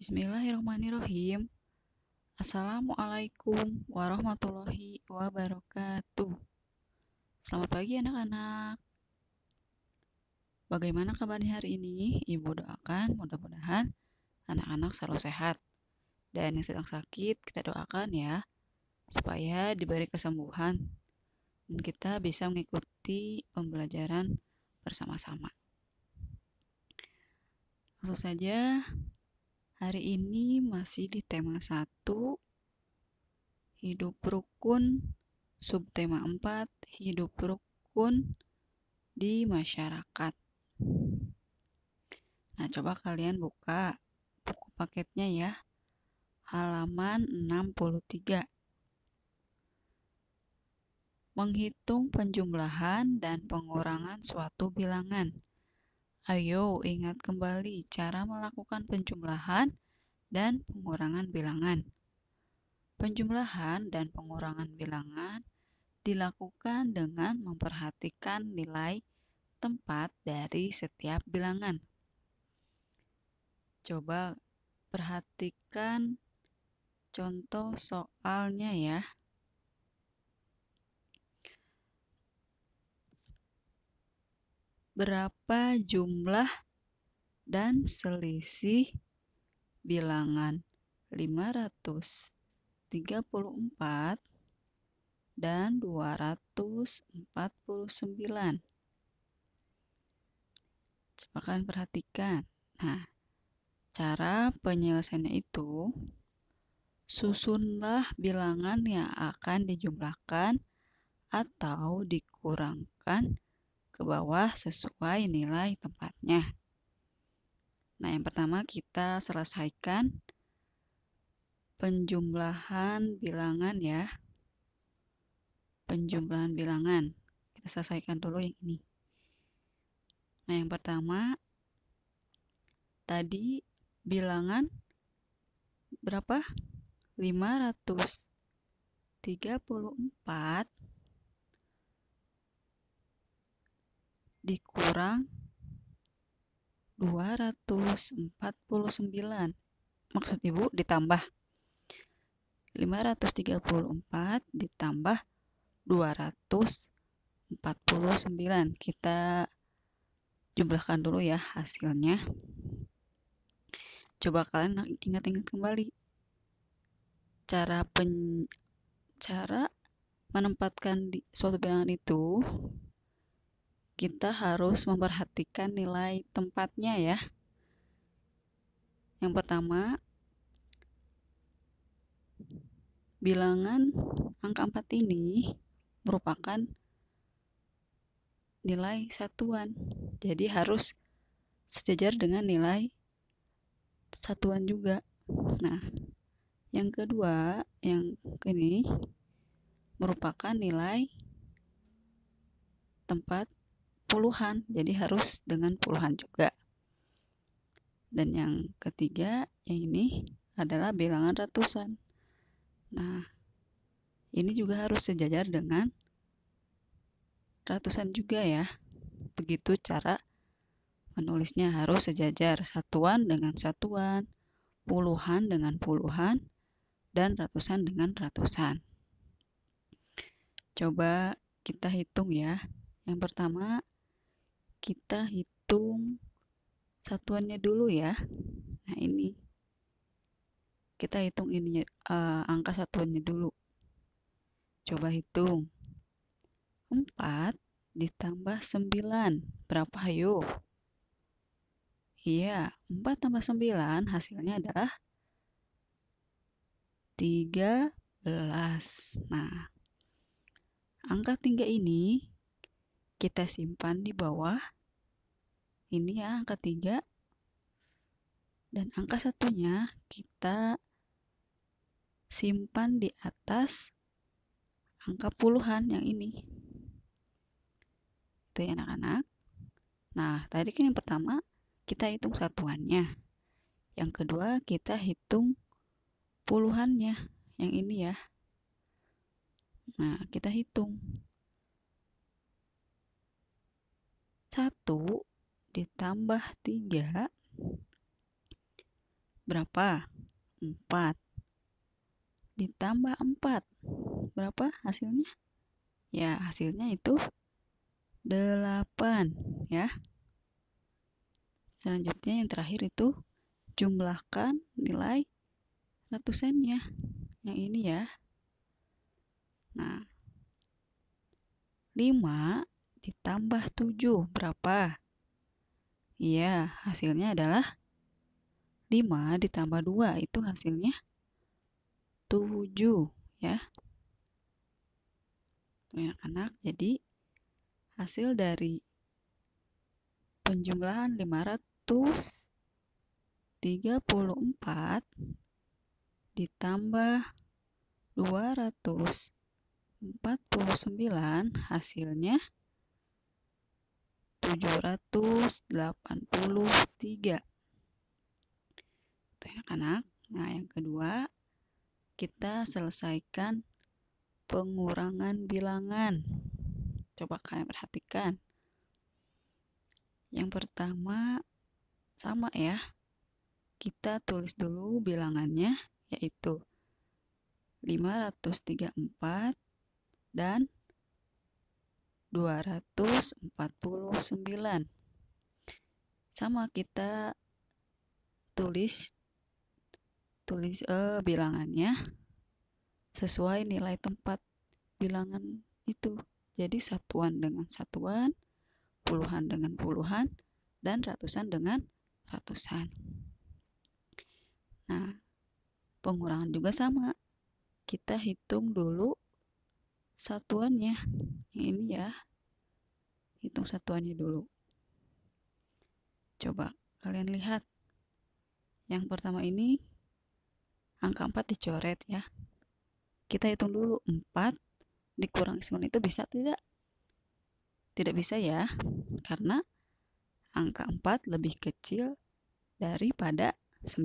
Bismillahirrahmanirrahim. Assalamualaikum warahmatullahi wabarakatuh. Selamat pagi anak-anak. Bagaimana kabarnya hari ini? Ibu doakan mudah-mudahan anak-anak selalu sehat. Dan yang sedang sakit kita doakan ya supaya diberi kesembuhan dan kita bisa mengikuti pembelajaran bersama-sama. Langsung saja Hari ini masih di tema 1 Hidup rukun subtema 4 Hidup rukun di masyarakat. Nah, coba kalian buka buku paketnya ya. Halaman 63. Menghitung penjumlahan dan pengurangan suatu bilangan Ayo ingat kembali cara melakukan penjumlahan dan pengurangan bilangan. Penjumlahan dan pengurangan bilangan dilakukan dengan memperhatikan nilai tempat dari setiap bilangan. Coba perhatikan contoh soalnya ya. berapa jumlah dan selisih bilangan 534 dan 249. Coba kalian perhatikan. Nah, cara penyelesaiannya itu susunlah bilangan yang akan dijumlahkan atau dikurangkan ke bawah sesuai nilai tempatnya. Nah, yang pertama kita selesaikan penjumlahan bilangan ya. Penjumlahan bilangan. Kita selesaikan dulu yang ini. Nah, yang pertama tadi bilangan berapa? 534 dikurang 249 maksud ibu ditambah 534 ditambah 249 kita jumlahkan dulu ya hasilnya coba kalian ingat-ingat kembali cara pen cara menempatkan di suatu bilangan itu kita harus memperhatikan nilai tempatnya ya. Yang pertama, bilangan angka 4 ini merupakan nilai satuan. Jadi harus sejajar dengan nilai satuan juga. Nah, yang kedua, yang ini merupakan nilai tempat puluhan, jadi harus dengan puluhan juga. Dan yang ketiga, yang ini adalah bilangan ratusan. Nah, ini juga harus sejajar dengan ratusan juga ya. Begitu cara menulisnya harus sejajar satuan dengan satuan, puluhan dengan puluhan, dan ratusan dengan ratusan. Coba kita hitung ya. Yang pertama kita hitung satuannya dulu ya nah ini kita hitung ini uh, eh, angka satuannya dulu coba hitung 4 ditambah 9 berapa ayo? iya 4 tambah 9 hasilnya adalah 13 nah angka 3 ini kita simpan di bawah ini ya angka 3 dan angka satunya kita simpan di atas angka puluhan yang ini itu ya anak-anak nah tadi kan yang pertama kita hitung satuannya yang kedua kita hitung puluhannya yang ini ya nah kita hitung 1 ditambah 3 berapa? 4 ditambah 4 berapa hasilnya? Ya, hasilnya itu 8 ya. Selanjutnya yang terakhir itu jumlahkan nilai ratusannya. Yang ini ya. Nah, 5 ditambah 7 berapa? Iya, hasilnya adalah 5 ditambah 2 itu hasilnya 7 ya. Anak-anak, jadi hasil dari penjumlahan 534 ditambah 249 hasilnya 783. Itu anak-anak. Ya, nah, yang kedua, kita selesaikan pengurangan bilangan. Coba kalian perhatikan. Yang pertama, sama ya. Kita tulis dulu bilangannya, yaitu 534 dan 249. Sama kita tulis tulis eh, bilangannya sesuai nilai tempat bilangan itu. Jadi satuan dengan satuan, puluhan dengan puluhan, dan ratusan dengan ratusan. Nah, pengurangan juga sama. Kita hitung dulu satuannya ini ya hitung satuannya dulu coba kalian lihat yang pertama ini angka 4 dicoret ya kita hitung dulu 4 dikurangi 9 itu bisa tidak tidak bisa ya karena angka 4 lebih kecil daripada 9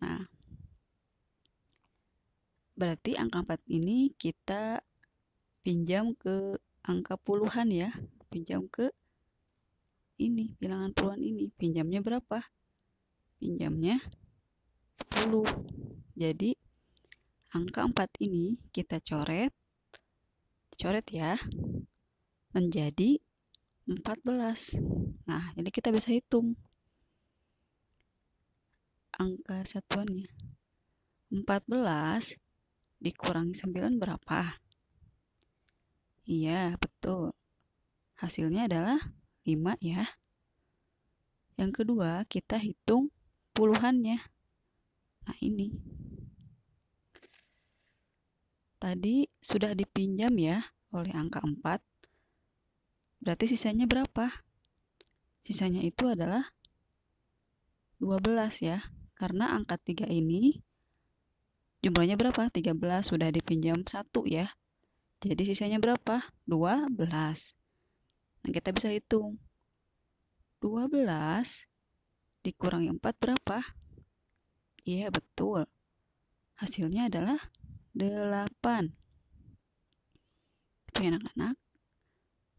nah Berarti angka 4 ini kita pinjam ke angka puluhan ya. Pinjam ke ini, bilangan puluhan ini. Pinjamnya berapa? Pinjamnya 10. Jadi angka 4 ini kita coret. Coret ya. Menjadi 14. Nah, ini kita bisa hitung angka satuannya. 14 dikurangi 9 berapa? Iya, betul. Hasilnya adalah 5 ya. Yang kedua, kita hitung puluhannya. Nah, ini. Tadi sudah dipinjam ya oleh angka 4. Berarti sisanya berapa? Sisanya itu adalah 12 ya. Karena angka 3 ini Jumlahnya berapa? 13 sudah dipinjam 1 ya. Jadi sisanya berapa? 12. Nah, kita bisa hitung. 12 dikurangi 4 berapa? Iya, betul. Hasilnya adalah 8. Itu anak-anak.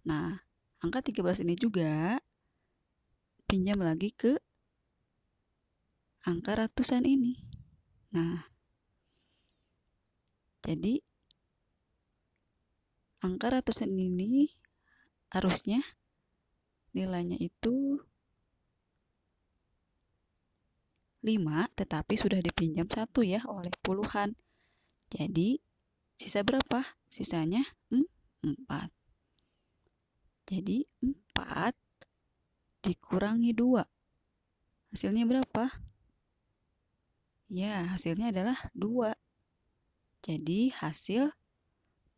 Nah, angka 13 ini juga pinjam lagi ke angka ratusan ini. Nah, jadi angka ratusan ini harusnya nilainya itu 5 tetapi sudah dipinjam satu ya oleh puluhan. Jadi sisa berapa? Sisanya 4. Jadi 4 dikurangi 2. Hasilnya berapa? Ya, hasilnya adalah 2. Jadi hasil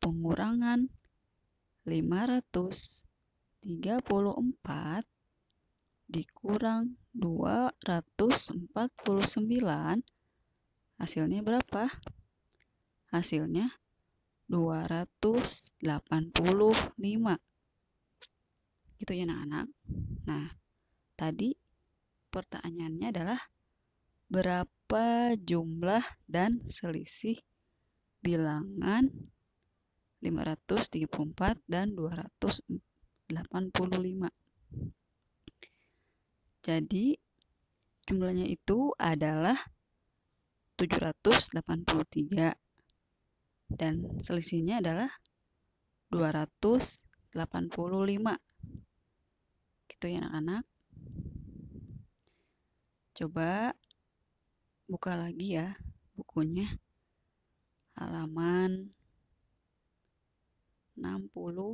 pengurangan 534 dikurang 249 hasilnya berapa? Hasilnya 285. Gitu ya anak-anak. Nah, tadi pertanyaannya adalah berapa jumlah dan selisih bilangan 534 dan 285. Jadi jumlahnya itu adalah 783 dan selisihnya adalah 285. Gitu ya anak-anak. Coba buka lagi ya bukunya halaman 69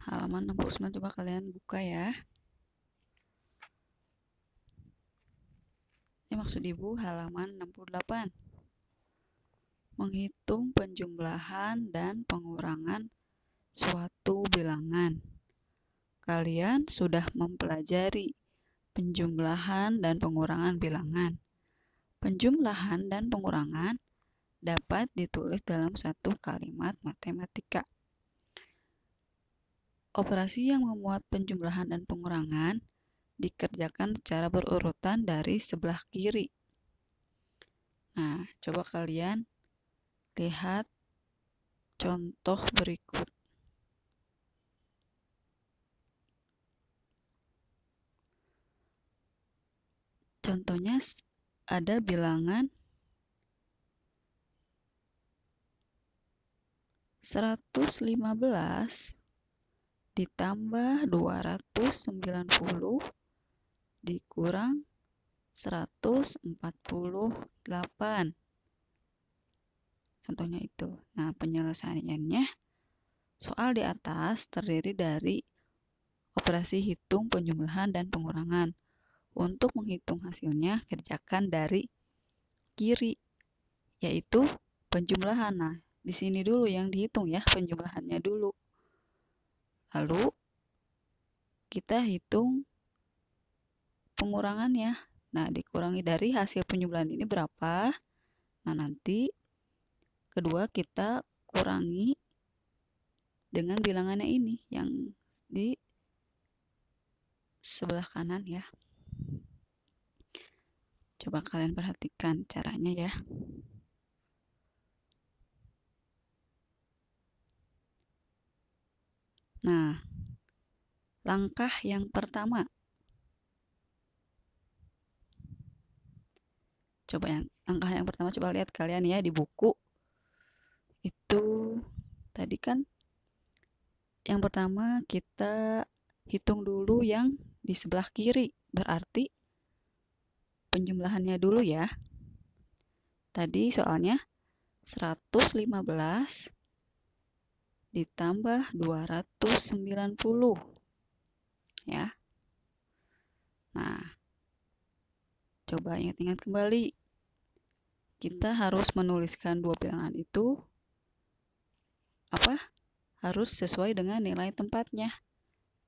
halaman 69 coba kalian buka ya ini maksud ibu halaman 68 menghitung penjumlahan dan pengurangan suatu bilangan kalian sudah mempelajari penjumlahan dan pengurangan bilangan. Penjumlahan dan pengurangan dapat ditulis dalam satu kalimat matematika. Operasi yang memuat penjumlahan dan pengurangan dikerjakan secara berurutan dari sebelah kiri. Nah, coba kalian lihat contoh berikut. Contohnya ada bilangan 115 ditambah 290 dikurang 148. Contohnya itu. Nah, penyelesaiannya soal di atas terdiri dari operasi hitung, penjumlahan, dan pengurangan. Untuk menghitung hasilnya, kerjakan dari kiri, yaitu penjumlahan. Nah, di sini dulu yang dihitung ya, penjumlahannya dulu. Lalu, kita hitung pengurangannya. Nah, dikurangi dari hasil penjumlahan ini berapa? Nah, nanti kedua kita kurangi dengan bilangannya ini yang di sebelah kanan ya. Coba kalian perhatikan caranya ya. Nah, langkah yang pertama. Coba yang langkah yang pertama coba lihat kalian ya di buku itu tadi kan yang pertama kita hitung dulu yang di sebelah kiri. Berarti penjumlahannya dulu ya. Tadi soalnya 115 ditambah 290. Ya. Nah, coba ingat-ingat kembali. Kita harus menuliskan dua bilangan itu apa? Harus sesuai dengan nilai tempatnya.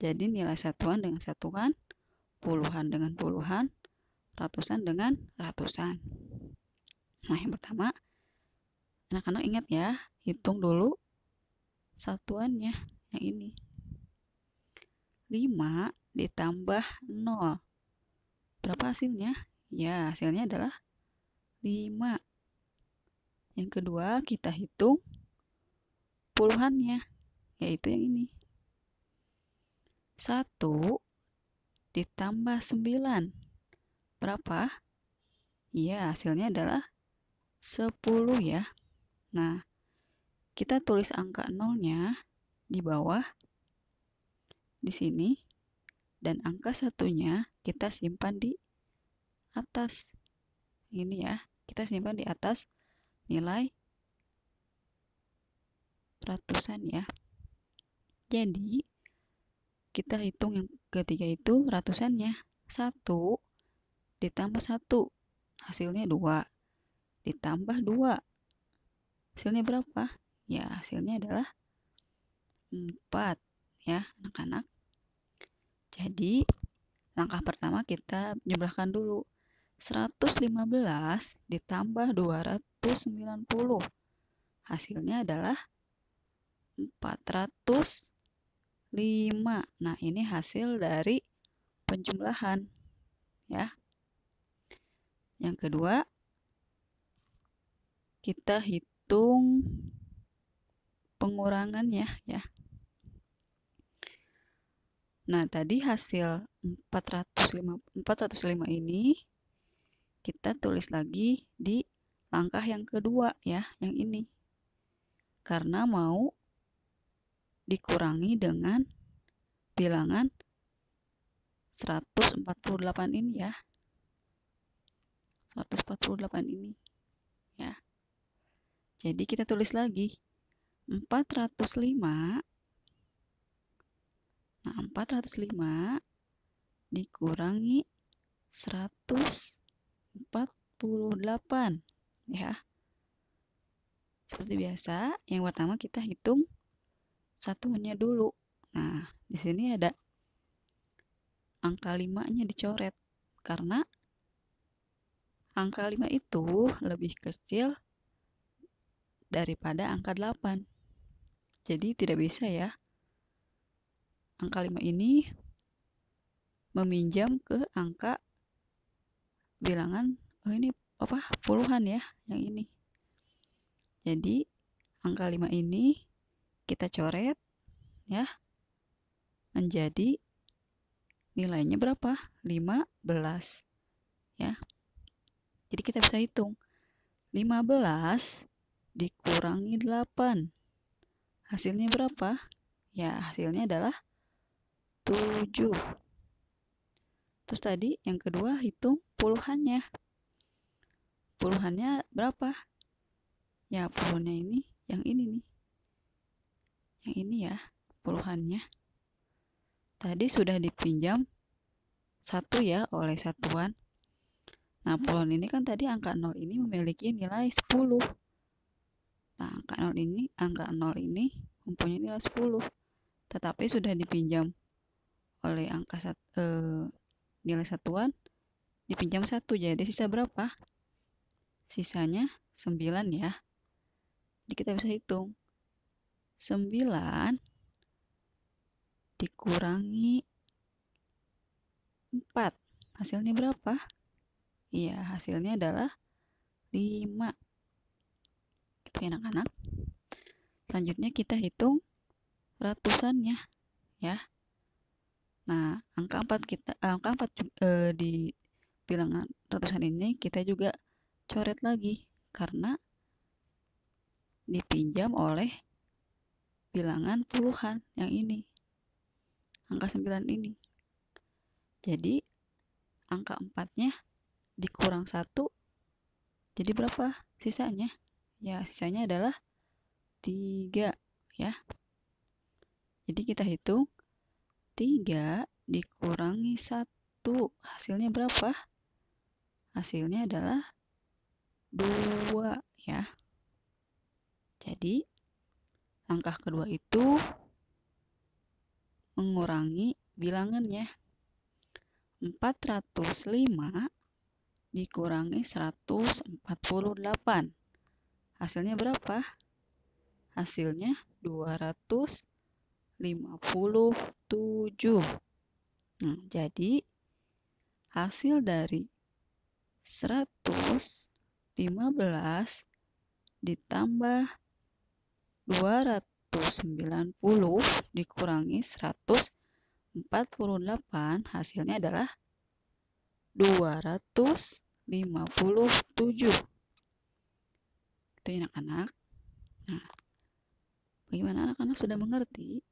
Jadi nilai satuan dengan satuan, puluhan dengan puluhan, ratusan dengan ratusan. Nah, yang pertama, anak-anak ingat ya, hitung dulu satuannya yang ini. 5 ditambah 0. Berapa hasilnya? Ya, hasilnya adalah 5. Yang kedua, kita hitung puluhannya, yaitu yang ini. 1 ditambah 9. Berapa? Iya hasilnya adalah 10 ya. Nah, kita tulis angka nolnya di bawah di sini dan angka satunya kita simpan di atas ini ya kita simpan di atas nilai ratusan ya jadi kita hitung yang ketiga itu ratusannya. 1 ditambah 1 hasilnya 2. Ditambah 2 hasilnya berapa? Ya, hasilnya adalah 4 ya, anak-anak. Jadi, langkah pertama kita jumlahkan dulu. 115 ditambah 290. Hasilnya adalah 400 5. Nah, ini hasil dari penjumlahan ya. Yang kedua, kita hitung pengurangannya ya. Nah, tadi hasil 405 405 ini kita tulis lagi di langkah yang kedua ya, yang ini. Karena mau dikurangi dengan bilangan 148 ini ya. 148 ini ya. Jadi kita tulis lagi 405 Nah, 405 dikurangi 148 ya. Seperti biasa, yang pertama kita hitung satuannya dulu. Nah, di sini ada angka 5-nya dicoret karena angka 5 itu lebih kecil daripada angka 8. Jadi tidak bisa ya. Angka 5 ini meminjam ke angka bilangan oh ini apa puluhan ya yang ini. Jadi angka 5 ini kita coret ya menjadi nilainya berapa? 15 ya. Jadi kita bisa hitung 15 dikurangi 8 hasilnya berapa? Ya, hasilnya adalah 7. Terus tadi yang kedua hitung puluhannya. Puluhannya berapa? Ya, puluhannya ini yang ini nih yang ini ya puluhannya tadi sudah dipinjam satu ya oleh satuan nah hmm. puluhan ini kan tadi angka nol ini memiliki nilai 10 nah angka nol ini angka nol ini mempunyai nilai 10 tetapi sudah dipinjam oleh angka sat, e, nilai satuan dipinjam satu jadi sisa berapa sisanya 9 ya jadi kita bisa hitung 9 dikurangi 4. Hasilnya berapa? Iya, hasilnya adalah 5. Itu anak-anak. Selanjutnya kita hitung ratusannya, ya. Nah, angka 4 kita eh, angka 4 e, eh, di bilangan ratusan ini kita juga coret lagi karena dipinjam oleh bilangan puluhan yang ini angka 9 ini jadi angka 4-nya dikurang 1 jadi berapa sisanya ya sisanya adalah 3 ya jadi kita hitung 3 dikurangi 1 hasilnya berapa hasilnya adalah 2 ya jadi Langkah kedua itu mengurangi bilangannya. 405 dikurangi 148. Hasilnya berapa? Hasilnya 257. Nah, jadi hasil dari 115 ditambah 290 dikurangi 148 hasilnya adalah 257. Itu anak-anak. Nah, bagaimana anak-anak sudah mengerti?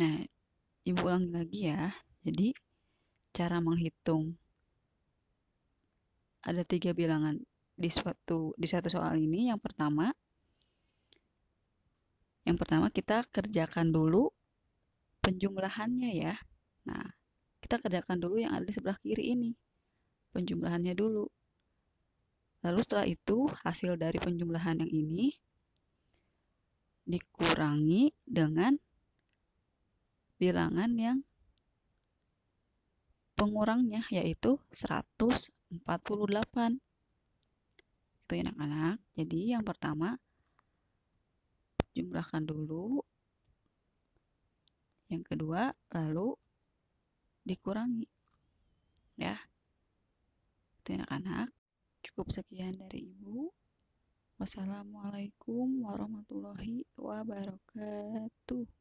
Nah, ibu ulang lagi ya. Jadi, cara menghitung ada tiga bilangan di suatu di satu soal ini. Yang pertama, yang pertama kita kerjakan dulu penjumlahannya ya. Nah, kita kerjakan dulu yang ada di sebelah kiri ini. Penjumlahannya dulu. Lalu setelah itu hasil dari penjumlahan yang ini dikurangi dengan bilangan yang pengurangnya yaitu 148. Itu ya, anak-anak. Jadi yang pertama jumlahkan dulu. Yang kedua, lalu dikurangi. Ya. Itu anak-anak. Cukup sekian dari Ibu. Wassalamualaikum warahmatullahi wabarakatuh.